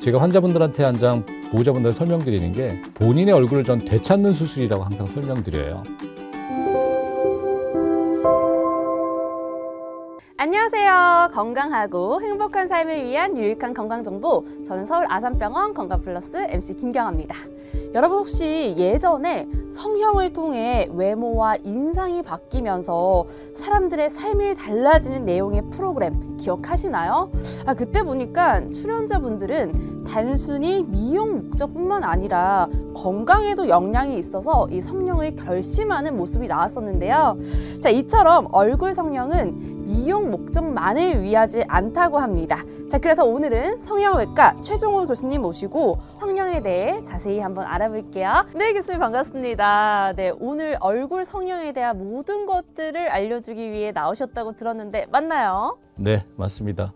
제가 환자분들한테 한장 보호자분들 설명드리는 게 본인의 얼굴을 전 되찾는 수술이라고 항상 설명드려요. 안녕하세요. 건강하고 행복한 삶을 위한 유익한 건강 정보. 저는 서울 아산병원 건강플러스 MC 김경아입니다. 여러분 혹시 예전에 성형을 통해 외모와 인상이 바뀌면서 사람들의 삶이 달라지는 내용의 프로그램 기억하시나요? 아, 그때 보니까 출연자분들은 단순히 미용 목적뿐만 아니라 건강에도 영향이 있어서 이 성형을 결심하는 모습이 나왔었는데요. 자, 이처럼 얼굴 성형은 이용 목적만을 위하지 않다고 합니다. 자, 그래서 오늘은 성형외과 최종호 교수님 모시고 성형에 대해 자세히 한번 알아볼게요. 네, 교수님 반갑습니다. 네, 오늘 얼굴 성형에 대한 모든 것들을 알려주기 위해 나오셨다고 들었는데 맞나요? 네, 맞습니다.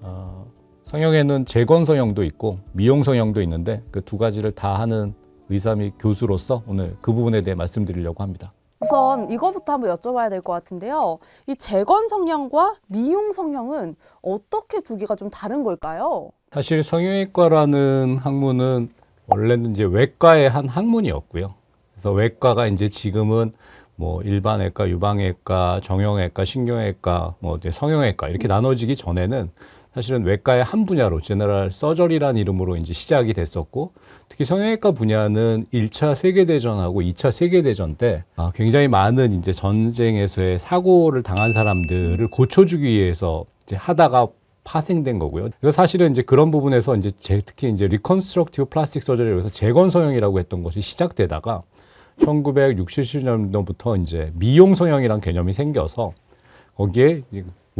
어, 성형에는 재건 성형도 있고 미용 성형도 있는데 그 두 가지를 다 하는 의사 및 교수로서 오늘 그 부분에 대해 말씀드리려고 합니다. 우선 이거부터 한번 여쭤봐야 될 것 같은데요. 이 재건 성형과 미용 성형은 어떻게 두 개가 좀 다른 걸까요? 사실 성형외과라는 학문은 원래는 이제 외과의 한 학문이었고요. 그래서 외과가 이제 지금은 뭐 일반외과, 유방외과, 정형외과, 신경외과, 뭐 성형외과 이렇게 나눠지기 전에는 사실은 외과의 한 분야로 제너럴 서저리는 이름으로 이제 시작이 됐었고 특히 성형외과 분야는 1차 세계 대전하고 2차 세계 대전 때 아, 굉장히 많은 이제 전쟁에서의 사고를 당한 사람들을 고쳐주기 위해서 이제 하다가 파생된 거고요. 그래서 사실은 이제 그런 부분에서 이제 제, 특히 이제 리컨스트럭티브 플라스틱 서저리에서 재건 성형이라고 했던 것이 시작되다가 1960년도부터 이제 미용 성형이란 개념이 생겨서 거기에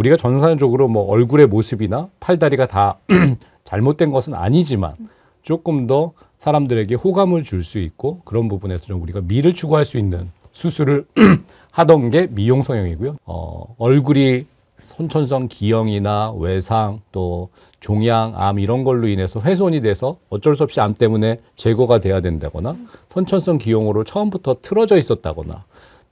우리가 전산적으로 뭐 얼굴의 모습이나 팔다리가 다 잘못된 것은 아니지만 조금 더 사람들에게 호감을 줄 수 있고 그런 부분에서 좀 우리가 미를 추구할 수 있는 수술을 하던 게 미용 성형이고요. 어, 얼굴이 선천성 기형이나 외상 또 종양, 암 이런 걸로 인해서 훼손이 돼서 어쩔 수 없이 암 때문에 제거가 돼야 된다거나 선천성 기형으로 처음부터 틀어져 있었다거나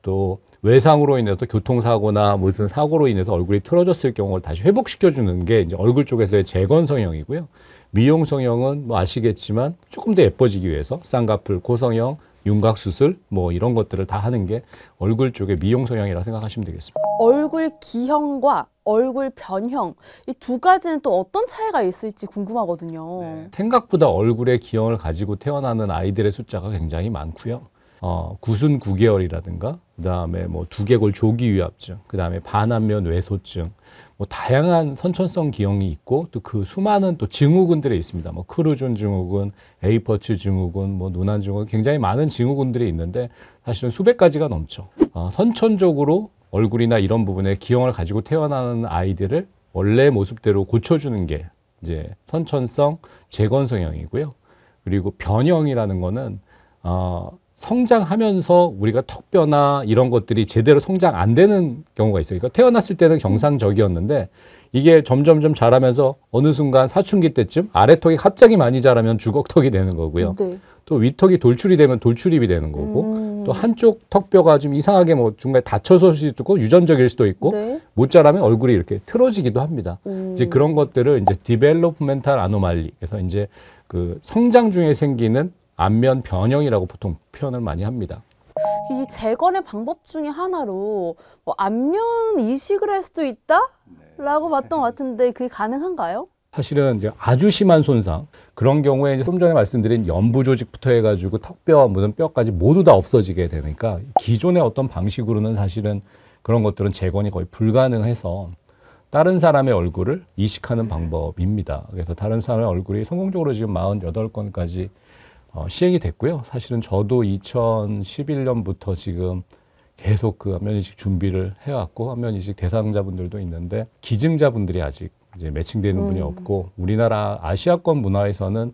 또 외상으로 인해서 교통사고나 무슨 사고로 인해서 얼굴이 틀어졌을 경우를 다시 회복시켜주는 게 이제 얼굴 쪽에서의 재건 성형이고요. 미용 성형은 뭐 아시겠지만 조금 더 예뻐지기 위해서 쌍꺼풀, 고성형, 윤곽 수술 뭐 이런 것들을 다 하는 게 얼굴 쪽의 미용 성형이라 고 생각하시면 되겠습니다. 얼굴 기형과 얼굴 변형 이 두 가지는 또 어떤 차이가 있을지 궁금하거든요. 네, 생각보다 얼굴의 기형을 가지고 태어나는 아이들의 숫자가 굉장히 많고요. 어, 구순 구개월이라든가 그다음에 뭐 두개골 조기 위압증, 그다음에 반안면 외소증, 뭐 다양한 선천성 기형이 있고 또 그 수많은 또 증후군들이 있습니다. 뭐 크루존 증후군, 에이퍼츠 증후군, 뭐 노난 증후군 굉장히 많은 증후군들이 있는데 사실은 수백 가지가 넘죠. 어, 선천적으로 얼굴이나 이런 부분에 기형을 가지고 태어나는 아이들을 원래 모습대로 고쳐주는 게 이제 선천성 재건성형이고요. 그리고 변형이라는 거는 어, 성장하면서 우리가 턱뼈나 이런 것들이 제대로 성장 안 되는 경우가 있어요. 그러니까 태어났을 때는 경상적이었는데 이게 점점점 자라면서 어느 순간 사춘기 때쯤 아래턱이 갑자기 많이 자라면 주걱턱이 되는 거고요. 네. 또 위턱이 돌출이 되면 돌출입이 되는 거고 음. 또 한쪽 턱뼈가 좀 이상하게 뭐 중간에 다쳐서 수도 있고 유전적일 수도 있고 네. 못 자라면 얼굴이 이렇게 틀어지기도 합니다. 음. 이제 그런 것들을 이제 디벨롭멘탈 아노말리 그래서 이제 그 성장 중에 생기는 안면 변형이라고 보통 표현을 많이 합니다. 이 재건의 방법 중에 하나로 뭐 안면 이식을 할 수도 있다라고 네. 봤던 것 같은데 그게 가능한가요? 사실은 이제 아주 심한 손상 그런 경우에 좀 전에 말씀드린 연부 조직부터 해가지고 턱뼈 묻은 뼈까지 모두 다 없어지게 되니까 기존의 어떤 방식으로는 사실은 그런 것들은 재건이 거의 불가능해서 다른 사람의 얼굴을 이식하는 네. 방법입니다. 그래서 다른 사람의 얼굴이 성공적으로 지금 48건까지 어, 시행이 됐고요. 사실은 저도 2011년부터 지금 계속 그 안면 인식 준비를 해왔고 안면 인식 대상자분들도 있는데 기증자분들이 아직 이제 매칭되는 음. 분이 없고 우리나라 아시아권 문화에서는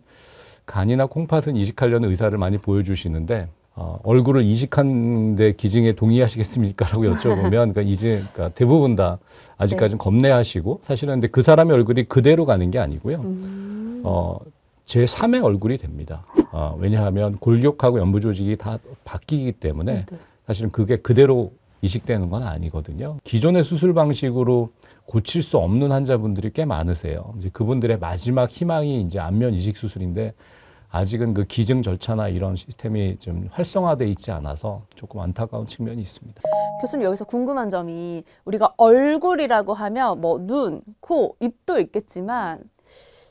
간이나 콩팥은 이식하려는 의사를 많이 보여주시는데 어, 얼굴을 이식한데 기증에 동의하시겠습니까라고 여쭤보면 그러니까 이제 그러니까 대부분 다 아직까지는 네. 겁내하시고 사실은 근데 그 사람의 얼굴이 그대로 가는 게 아니고요. 음. 어, 제3의 얼굴이 됩니다. 어, 왜냐하면 골격하고 연부 조직이 다 바뀌기 때문에 네, 네. 사실은 그게 그대로 이식되는 건 아니거든요. 기존의 수술 방식으로 고칠 수 없는 환자분들이 꽤 많으세요. 이제 그분들의 마지막 희망이 이제 안면 이식 수술인데 아직은 그 기증 절차나 이런 시스템이 좀 활성화돼 있지 않아서 조금 안타까운 측면이 있습니다. 교수님 여기서 궁금한 점이 우리가 얼굴이라고 하면 뭐 눈, 코, 입도 있겠지만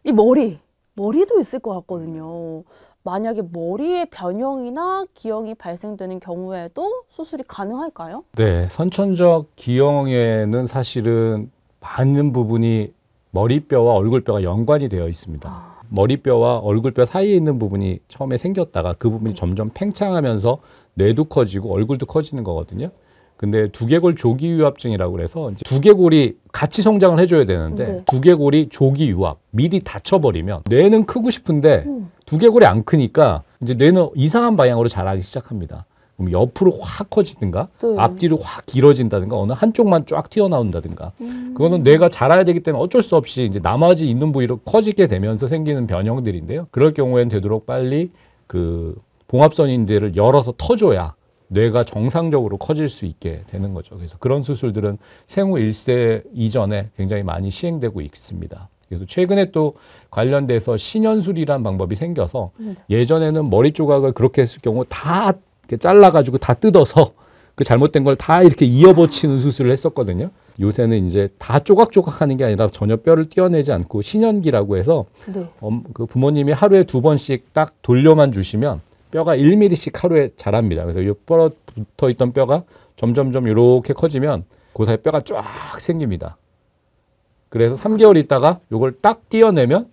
이 머리 머리도 있을 것 같거든요. 만약에 머리에 변형이나 기형이 발생되는 경우에도 수술이 가능할까요? 네, 선천적 기형에는 사실은 많은 부분이 머리뼈와 얼굴뼈가 연관이 되어 있습니다. 아... 머리뼈와 얼굴뼈 사이에 있는 부분이 처음에 생겼다가 그 부분이 네. 점점 팽창하면서 뇌도 커지고 얼굴도 커지는 거거든요. 근데 두개골 조기 유압증이라고 그래서 이제 두개골이 같이 성장을 해줘야 되는데 네. 두개골이 조기 유압 미리 다쳐버리면 뇌는 크고 싶은데 음. 두개골이 안 크니까 이제 뇌는 이상한 방향으로 자라기 시작합니다. 그럼 옆으로 확 커지든가 네. 앞뒤로 확 길어진다든가 어느 한쪽만 쫙 튀어나온다든가 음. 그거는 뇌가 자라야 되기 때문에 어쩔 수 없이 이제 나머지 있는 부위로 커지게 되면서 생기는 변형들인데요. 그럴 경우에는 되도록 빨리 그 봉합선인대를 열어서 터줘야 뇌가 정상적으로 커질 수 있게 되는 거죠. 그래서 그런 수술들은 생후 1세 이전에 굉장히 많이 시행되고 있습니다. 그래서 최근에 또 관련돼서 신연술이란 방법이 생겨서 예전에는 머리 조각을 그렇게 했을 경우 다 이렇게 잘라가지고 다 뜯어서 그 잘못된 걸 다 이렇게 이어붙이는 수술을 했었거든요. 요새는 이제 다 조각조각 하는 게 아니라 전혀 뼈를 떼어내지 않고 신연기라고 해서 네. 어, 그 부모님이 하루에 두 번씩 딱 돌려만 주시면 뼈가 1mm씩 하루에 자랍니다. 그래서 이 뻘어 붙어 있던 뼈가 점점점 이렇게 커지면 고사에 그 뼈가 쫙 생깁니다. 그래서 3개월 있다가 이걸 딱 띄어내면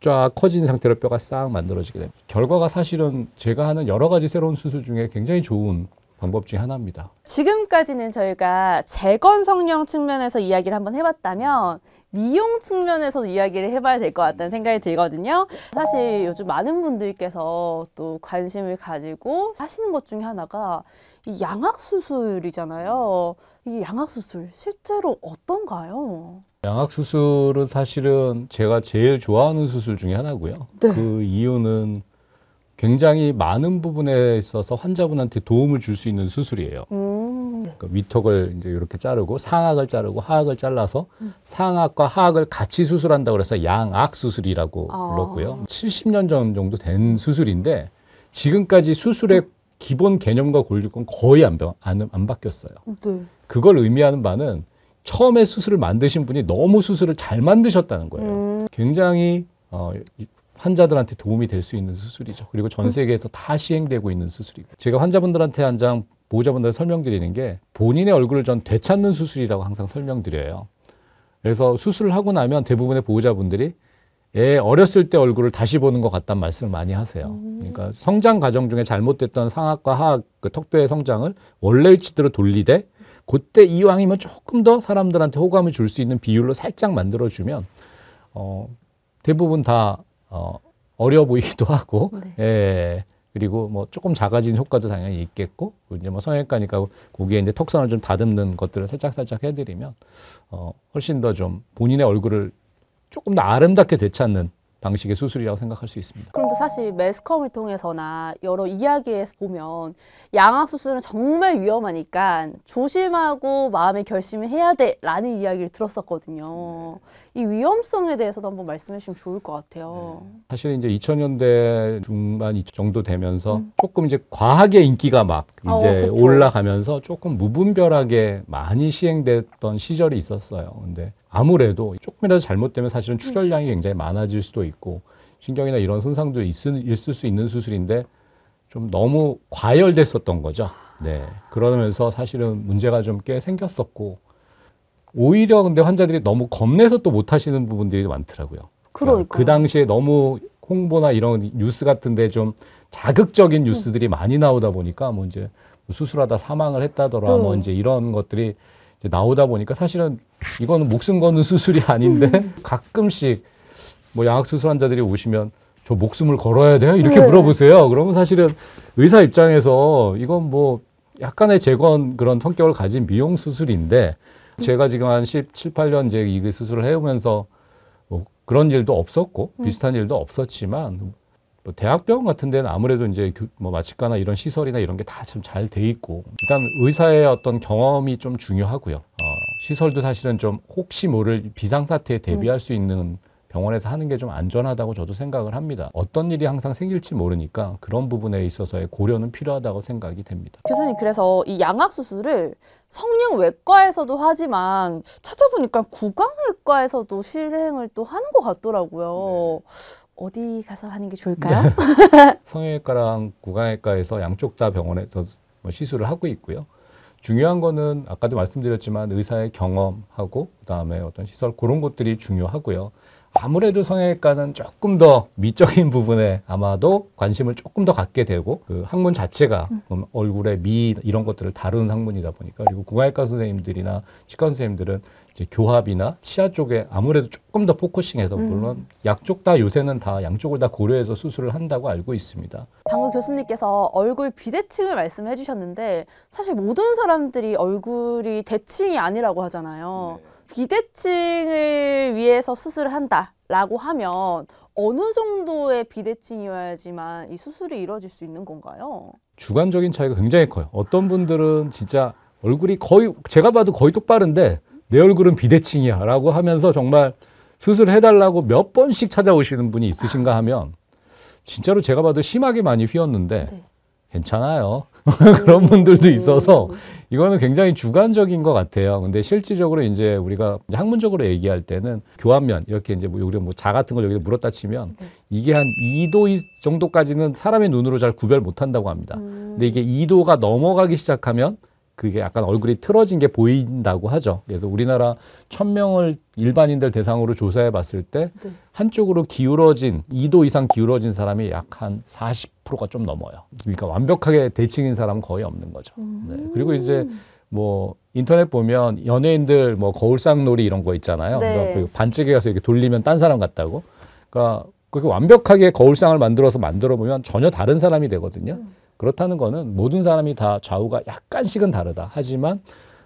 쫙 커진 상태로 뼈가 싹 만들어지게 됩니다. 결과가 사실은 제가 하는 여러 가지 새로운 수술 중에 굉장히 좋은 방법 중 하나입니다. 지금까지는 저희가 재건 성령 측면에서 이야기를 한번 해봤다면 미용 측면에서 이야기를 해봐야 될 것 같다는 생각이 들거든요. 사실 요즘 많은 분들께서 또 관심을 가지고 하시는 것 중에 하나가 이 양악 수술이잖아요. 이 양악 수술 실제로 어떤가요? 양악 수술은 사실은 제가 제일 좋아하는 수술 중에 하나고요. 네. 그 이유는 굉장히 많은 부분에 있어서 환자분한테 도움을 줄 수 있는 수술이에요. 음. 네. 그러니까 위턱을 이제 이렇게 자르고 상악을 자르고 하악을 잘라서 상악과 하악을 같이 수술한다 그래서 양악 수술이라고 아. 불렀고요. 70년 전 정도 된 수술인데 지금까지 수술의 기본 개념과 권리권 거의 안, 안, 안 바뀌었어요. 네. 그걸 의미하는 바는 처음에 수술을 만드신 분이 너무 수술을 잘 만드셨다는 거예요. 음. 굉장히 어, 환자들한테 도움이 될 수 있는 수술이죠. 그리고 전 음. 세계에서 다 시행되고 있는 수술이고. 제가 환자분들한테 한장 보호자분들 설명드리는 게 본인의 얼굴을 전 되찾는 수술이라고 항상 설명드려요. 그래서 수술을 하고 나면 대부분의 보호자분들이 애 어렸을 때 얼굴을 다시 보는 것 같다는 말씀을 많이 하세요. 음. 그러니까 성장 과정 중에 잘못됐던 상악과 하악 그 턱뼈의 성장을 원래위 치대로 돌리되 그때 이왕이면 조금 더 사람들한테 호감을 줄 수 있는 비율로 살짝 만들어주면 어, 대부분 다 어, 어려 보이기도 하고 네. 예, 그리고 뭐 조금 작아진 효과도 당연히 있겠고 이제 뭐 성형외과니까 고기에 이제 턱선을 좀 다듬는 것들을 살짝 살짝 해드리면 어 훨씬 더 좀 본인의 얼굴을 조금 더 아름답게 되찾는 방식의 수술이라고 생각할 수 있습니다. 그런데 사실 매스컴을 통해서나 여러 이야기에서 보면 양악 수술은 정말 위험하니까 조심하고 마음의 결심을 해야 돼라는 이야기를 들었었거든요. 네. 이 위험성에 대해서도 한번 말씀해 주시면 좋을 것 같아요. 네. 사실 이제 2000년대 중반 정도 되면서 음. 조금 이제 과하게 인기가 막 어, 이제 어, 올라가면서 조금 무분별하게 많이 시행됐던 시절이 있었어요. 근데 아무래도 조금이라도 잘못되면 사실은 음. 출혈량이 굉장히 많아질 수도 있고 신경이나 이런 손상도 있을, 있을 수 있는 수술인데 좀 너무 과열됐었던 거죠. 네. 그러면서 사실은 문제가 좀 꽤 생겼었고 오히려 근데 환자들이 너무 겁내서 또 못 하시는 부분들이 많더라고요. 그러니까 그 당시에 너무 홍보나 이런 뉴스 같은데 좀 자극적인 음. 뉴스들이 많이 나오다 보니까 뭐 이제 뭐 수술하다 사망을 했다더라 뭐 네. 이제 이런 것들이 나오다 보니까 사실은 이거는 목숨 거는 수술이 아닌데 음. 가끔씩 뭐 양악 수술 환자들이 오시면 저 목숨을 걸어야 돼요? 이렇게 네. 물어보세요. 그러면 사실은 의사 입장에서 이건 뭐 약간의 재건 그런 성격을 가진 미용 수술인데 제가 지금 한 17, 8년 이제 이 그 수술을 해오면서 뭐 그런 일도 없었고 음. 비슷한 일도 없었지만 뭐 대학병원 같은 데는 아무래도 이제 뭐 마취과나 이런 시설이나 이런 게 다 좀 잘 돼 있고 일단 의사의 어떤 경험이 좀 중요하고요. 어, 시설도 사실은 좀 혹시 모를 비상사태에 대비할 수 있는 병원에서 하는 게 좀 안전하다고 저도 생각을 합니다. 어떤 일이 항상 생길지 모르니까 그런 부분에 있어서의 고려는 필요하다고 생각이 됩니다. 교수님 그래서 이 양악 수술을 성형외과에서도 하지만 찾아보니까 구강외과에서도 실행을 또 하는 것 같더라고요. 네. 어디 가서 하는 게 네. 좋을까요? 성형외과랑 구강외과에서 양쪽 다 병원에서 뭐 시술을 하고 있고요. 중요한 거는 아까도 말씀드렸지만 의사의 경험하고 그다음에 어떤 시설 그런 것들이 중요하고요. 아무래도 성형외과는 조금 더 미적인 부분에 아마도 관심을 조금 더 갖게 되고 그 학문 자체가 음. 음 얼굴의 미 이런 것들을 다루는 학문이다 보니까 그리고 구강외과 선생님들이나 치과 선생님들은 이제 교합이나 치아 쪽에 아무래도 조금 더 포커싱해서 음. 물론 약 쪽 다 요새는 다 양쪽을 다 고려해서 수술을 한다고 알고 있습니다. 방금 교수님께서 얼굴 비대칭을 말씀해 주셨는데 사실 모든 사람들이 얼굴이 대칭이 아니라고 하잖아요. 네. 비대칭을 위해서 수술을 한다라고 하면 어느 정도의 비대칭이어야지만 이 수술이 이루어질 수 있는 건가요? 주관적인 차이가 굉장히 커요. 어떤 분들은 진짜 얼굴이 거의 제가 봐도 거의 똑바른데 내 얼굴은 비대칭이야 라고 하면서 정말 수술해달라고 몇 번씩 찾아오시는 분이 있으신가 하면 진짜로 제가 봐도 심하게 많이 휘었는데 네. 괜찮아요. 음. 그런 분들도 있어서 음. 이거는 굉장히 주관적인 것 같아요. 근데 실질적으로 이제 우리가 학문적으로 얘기할 때는 교환면 이렇게 이제 뭐 우리가 뭐자 같은 걸 여기다 물었다 치면 네. 이게 한 2도 정도까지는 사람의 눈으로 잘 구별 못 한다고 합니다. 음. 근데 이게 2도가 넘어가기 시작하면 그게 약간 얼굴이 틀어진 게 보인다고 하죠. 그래서 우리나라 천명을 일반인들 대상으로 조사해 봤을 때 네. 한쪽으로 기울어진, 2도 이상 기울어진 사람이 약 한 40%가 좀 넘어요. 그러니까 완벽하게 대칭인 사람은 거의 없는 거죠. 네. 음. 네. 그리고 이제 뭐 인터넷 보면 연예인들 뭐 거울상놀이 이런 거 있잖아요. 네. 그러니까 그 반짝에 가서 이렇게 돌리면 딴 사람 같다고. 그러니까 그렇게 완벽하게 거울상을 만들어서 만들어 보면 전혀 다른 사람이 되거든요. 음. 그렇다는 거는 모든 사람이 다 좌우가 약간씩은 다르다. 하지만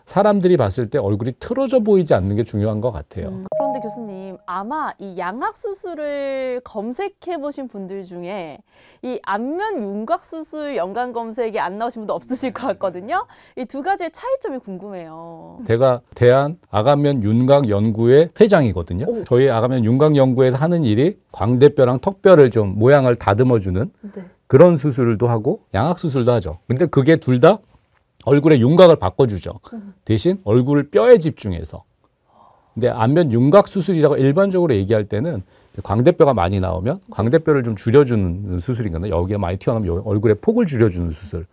사람들이 봤을 때 얼굴이 틀어져 보이지 않는 게 중요한 것 같아요. 음, 그런데 교수님, 아마 이 양악 수술을 검색해 보신 분들 중에 이 안면 윤곽 수술 연관 검색이 안 나오신 분도 없으실 것 같거든요. 이 두 가지의 차이점이 궁금해요. 제가 대한 아가면 윤곽 연구회 회장이거든요. 오. 저희 아가면 윤곽 연구회에서 하는 일이 광대뼈랑 턱뼈를 좀 모양을 다듬어 주는 네. 그런 수술도 하고 양악 수술도 하죠. 근데 그게 둘 다 얼굴의 윤곽을 바꿔주죠. 대신 얼굴 뼈에 집중해서. 근데 안면 윤곽 수술이라고 일반적으로 얘기할 때는 광대뼈가 많이 나오면 광대뼈를 좀 줄여주는 수술인거나 여기에 많이 튀어나오면 얼굴에 폭을 줄여주는 수술이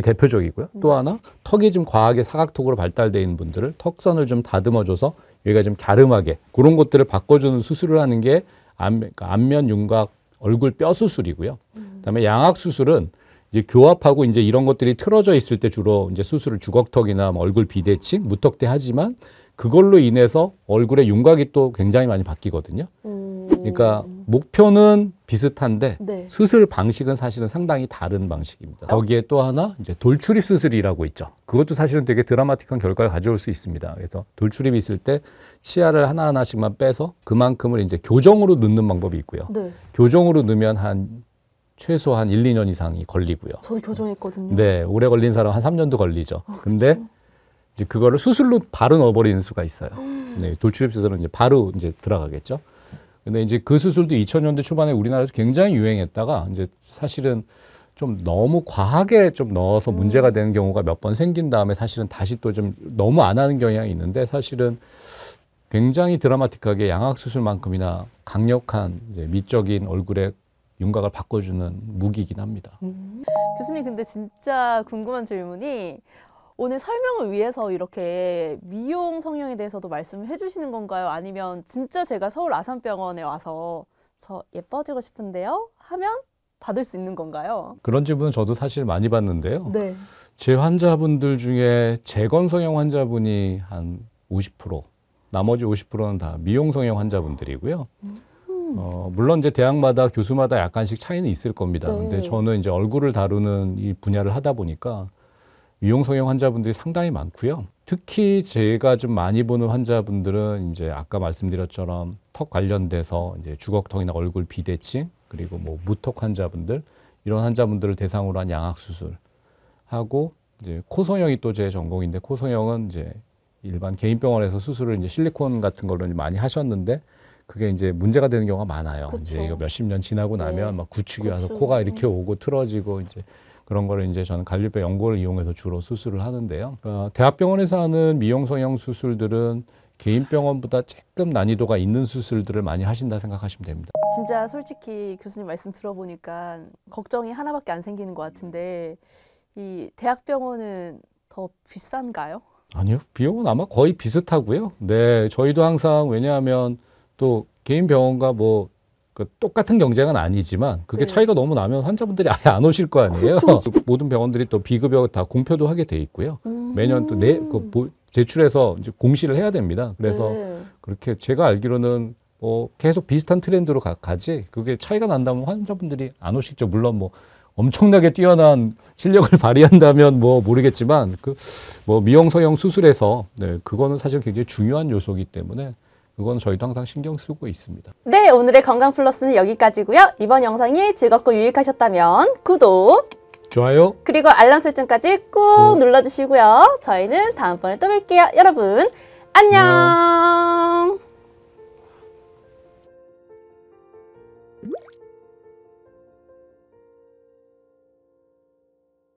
대표적이고요. 또 네. 하나 턱이 좀 과하게 사각턱으로 발달되어 있는 분들을 턱선을 좀 다듬어줘서 여기가 좀 갸름하게 그런 것들을 바꿔주는 수술을 하는 게 안면, 그러니까 안면 윤곽 얼굴 뼈 수술이고요. 음. 그다음에 양악 수술은 이제 교합하고 이제 이런 것들이 틀어져 있을 때 주로 이제 수술을 주걱턱이나 뭐 얼굴 비대칭, 무턱대 하지만 그걸로 인해서 얼굴의 윤곽이 또 굉장히 많이 바뀌거든요. 그러니까 음... 그러니까 목표는 비슷한데 네. 수술 방식은 사실은 상당히 다른 방식입니다. 거기에 또 하나 이제 돌출입 수술이라고 있죠. 그것도 사실은 되게 드라마틱한 결과를 가져올 수 있습니다. 그래서 돌출입이 있을 때 치아를 하나하나씩만 빼서 그만큼을 이제 교정으로 넣는 방법이 있고요. 네. 교정으로 넣으면 한 최소한 1, 2년 이상이 걸리고요. 저도 교정했거든요. 네, 오래 걸린 사람 한 3년도 걸리죠. 아, 근데 그치? 이제 그거를 수술로 바로 넣어버리는 수가 있어요. 음. 네, 돌출입술은 이제 바로 이제 들어가겠죠. 근데 이제 그 수술도 2000년대 초반에 우리나라에서 굉장히 유행했다가 이제 사실은 좀 너무 과하게 좀 넣어서 음. 문제가 되는 경우가 몇 번 생긴 다음에 사실은 다시 또 좀 너무 안 하는 경향이 있는데 사실은 굉장히 드라마틱하게 양악 수술만큼이나 강력한 이제 미적인 얼굴에 윤곽을 바꿔주는 무기이긴 합니다. 음. 교수님 근데 진짜 궁금한 질문이 오늘 설명을 위해서 이렇게 미용 성형에 대해서도 말씀을 해주시는 건가요? 아니면 진짜 제가 서울 아산병원에 와서 저 예뻐지고 싶은데요? 하면 받을 수 있는 건가요? 그런 질문은 저도 사실 많이 받는데요. 네. 제 환자분들 중에 재건 성형 환자분이 한 50%, 나머지 50%는 다 미용 성형 환자분들이고요. 음. 어, 물론 이제 대학마다 교수마다 약간씩 차이는 있을 겁니다. 네. 근데 저는 이제 얼굴을 다루는 이 분야를 하다 보니까 유용성형 환자분들이 상당히 많고요. 특히 제가 좀 많이 보는 환자분들은 이제 아까 말씀드렸처럼 턱 관련돼서 이제 주걱턱이나 얼굴 비대칭 그리고 뭐 무턱 환자분들 이런 환자분들을 대상으로 한 양악 수술 하고 이제 코 성형이 또 제 전공인데 코 성형은 이제 일반 개인 병원에서 수술을 이제 실리콘 같은 걸로 많이 하셨는데 그게 이제 문제가 되는 경우가 많아요. 그쵸. 이제 이거 몇십 년 지나고 나면 네. 막 구축이 와서 코가 이렇게 음. 오고 틀어지고 이제 그런 거를 이제 저는 갈릴뼈 연골을 이용해서 주로 수술을 하는데요. 어, 대학병원에서 하는 미용 성형 수술들은 개인 병원보다 조금 난이도가 있는 수술들을 많이 하신다 생각하시면 됩니다. 진짜 솔직히 교수님 말씀 들어보니까 걱정이 하나밖에 안 생기는 것 같은데 이 대학병원은 더 비싼가요? 아니요. 비용은 아마 거의 비슷하고요. 네. 저희도 항상 왜냐하면 또 개인 병원과 뭐그 똑같은 경쟁은 아니지만 그게 네. 차이가 너무 나면 환자분들이 아예 안 오실 거 아니에요. 그쵸, 그렇죠, 그 그렇죠. 모든 병원들이 또 비급여 다 공표도 하게 돼 있고요. 음. 매년 또 내그 뭐, 제출해서 이제 공시를 해야 됩니다. 그래서 네. 그렇게 제가 알기로는 뭐 계속 비슷한 트렌드로 가, 가지 그게 차이가 난다면 환자분들이 안 오시죠. 물론 뭐 엄청나게 뛰어난 실력을 발휘한다면 뭐 모르겠지만 그 뭐 미용 성형 수술에서 네, 그거는 사실 굉장히 중요한 요소이기 때문에 그건 저희도 항상 신경 쓰고 있습니다. 네, 오늘의 건강 플러스는 여기까지고요. 이번 영상이 즐겁고 유익하셨다면 구독, 좋아요, 그리고 알람 설정까지 꾹 음. 네. 눌러주시고요. 저희는 다음번에 또 뵐게요. 여러분, 안녕. 안녕.